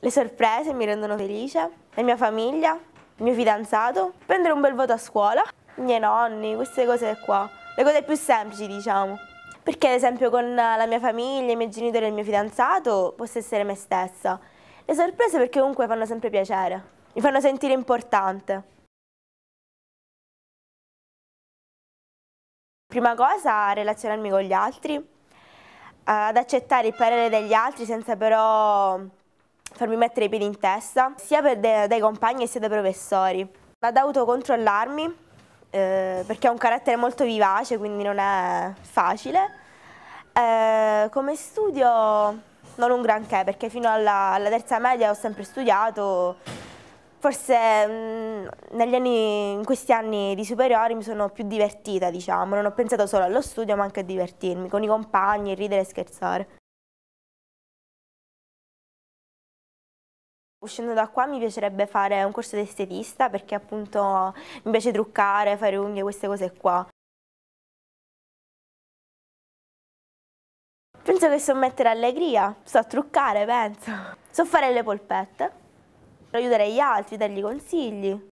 Le sorprese mi rendono felice, la mia famiglia, il mio fidanzato, prendere un bel voto a scuola, i miei nonni, queste cose qua. Le cose più semplici, diciamo. Perché ad esempio con la mia famiglia, i miei genitori e il mio fidanzato posso essere me stessa. Le sorprese perché comunque fanno sempre piacere, mi fanno sentire importante. Prima cosa, relazionarmi con gli altri, ad accettare il parere degli altri senza però farmi mettere i piedi in testa, sia de, dai compagni sia dai professori. L'ha dovuto controllarmi eh, perché ho un carattere molto vivace, quindi non è facile. Eh, come studio non un granché, perché fino alla, alla terza media ho sempre studiato, forse mh, mm, anni, in questi anni di superiori mi sono più divertita, diciamo, non ho pensato solo allo studio ma anche a divertirmi con i compagni, ridere e scherzare. Uscendo da qua mi piacerebbe fare un corso di estetista perché appunto mi piace truccare, fare unghie, queste cose qua. Penso che so mettere allegria, so truccare, penso. So fare le polpette, aiutare gli altri, dargli consigli.